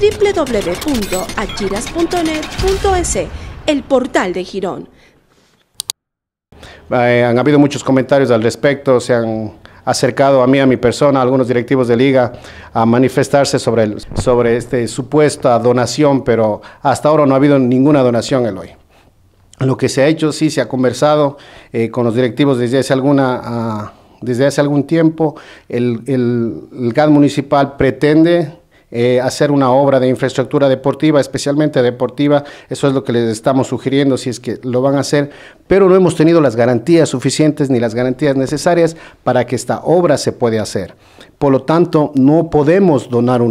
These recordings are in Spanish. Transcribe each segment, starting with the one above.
www.achiras.net.es, el portal de Girón. Eh, han habido muchos comentarios al respecto, se han acercado a mí, a mi persona, a algunos directivos de liga a manifestarse sobre, el, sobre este supuesta donación, pero hasta ahora no ha habido ninguna donación, el hoy. Lo que se ha hecho, sí, se ha conversado eh, con los directivos desde hace alguna... Ah, desde hace algún tiempo el, el, el GAD municipal pretende eh, hacer una obra de infraestructura deportiva, especialmente deportiva, eso es lo que les estamos sugiriendo si es que lo van a hacer, pero no hemos tenido las garantías suficientes ni las garantías necesarias para que esta obra se pueda hacer. Por lo tanto, no podemos donar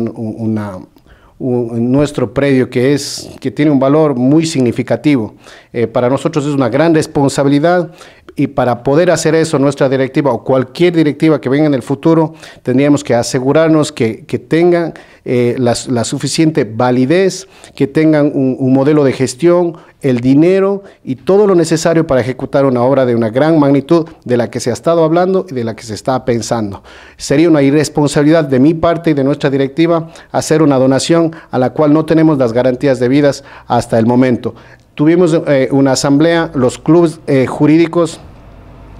nuestro predio que es que tiene un valor muy significativo eh, para nosotros es una gran responsabilidad y para poder hacer eso, nuestra directiva o cualquier directiva que venga en el futuro, tendríamos que asegurarnos que, tengan eh, la, suficiente validez, que tengan un, modelo de gestión, el dinero y todo lo necesario para ejecutar una obra de una gran magnitud de la que se ha estado hablando y de la que se está pensando. Sería una irresponsabilidad de mi parte y de nuestra directiva hacer una donación a la cual no tenemos las garantías debidas hasta el momento. Tuvimos eh, una asamblea, los clubes eh, jurídicos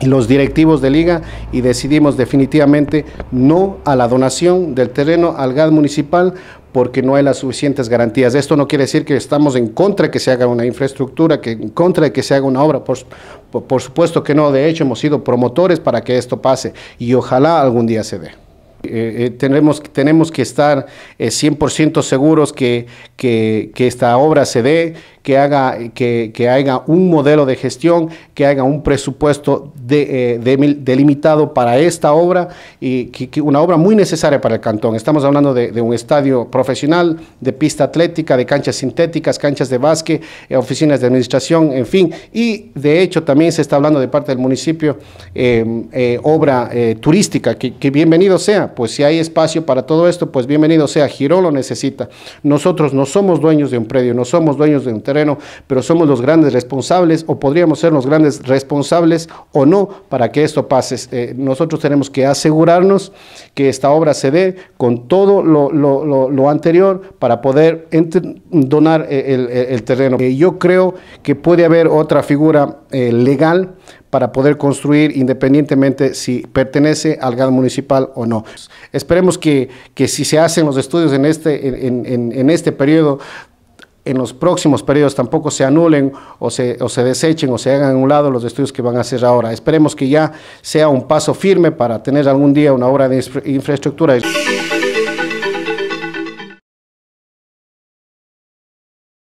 los directivos de liga y decidimos definitivamente no a la donación del terreno al GAD municipal porque no hay las suficientes garantías. Esto no quiere decir que estamos en contra de que se haga una infraestructura, que en contra de que se haga una obra, por, por supuesto que no, de hecho hemos sido promotores para que esto pase y ojalá algún día se dé. Eh, eh, tenemos, tenemos que estar 100% eh, seguros que, que, que esta obra se dé, que, haga, que, que haya un modelo de gestión, que haga un presupuesto de, eh, delimitado para esta obra, y una obra muy necesaria para el cantón. Estamos hablando de, un estadio profesional, de pista atlética, de canchas sintéticas, canchas de básquet, eh, oficinas de administración, en fin. Y de hecho también se está hablando de parte del municipio em, eh, obra turística, que, bienvenido sea, pues si hay espacio para todo esto, pues bienvenido sea, Giro lo necesita. Nosotros no somos dueños de un predio, no somos dueños de un terreno pero somos los grandes responsables o podríamos ser los grandes responsables o no para que esto pase. Eh, nosotros tenemos que asegurarnos que esta obra se dé con todo lo, anterior para poder donar eh, eh, el, terreno. yo creo que puede haber otra figura legal para poder construir independientemente si pertenece al GAN municipal o no. Esperemos que, si se hacen los estudios en este, en este periodo en los próximos periodos tampoco se anulen o se, o se desechen o se hagan a un lado los estudios que van a hacer ahora. Esperemos que ya sea un paso firme para tener algún día una obra de infraestructura.